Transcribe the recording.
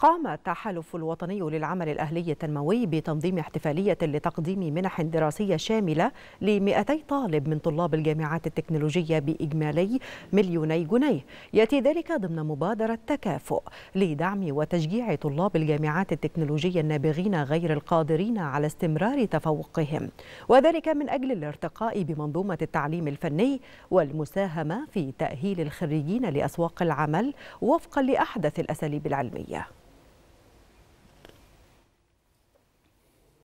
قام التحالف الوطني للعمل الأهلي التنموي بتنظيم احتفالية لتقديم منح دراسية شاملة ل 200 طالب من طلاب الجامعات التكنولوجية بإجمالي مليوني جنيه يأتي ذلك ضمن مبادرة تكافؤ لدعم وتشجيع طلاب الجامعات التكنولوجية النابغين غير القادرين على استمرار تفوقهم وذلك من أجل الارتقاء بمنظومة التعليم الفني والمساهمة في تأهيل الخريجين لأسواق العمل وفقا لأحدث الأساليب العلمية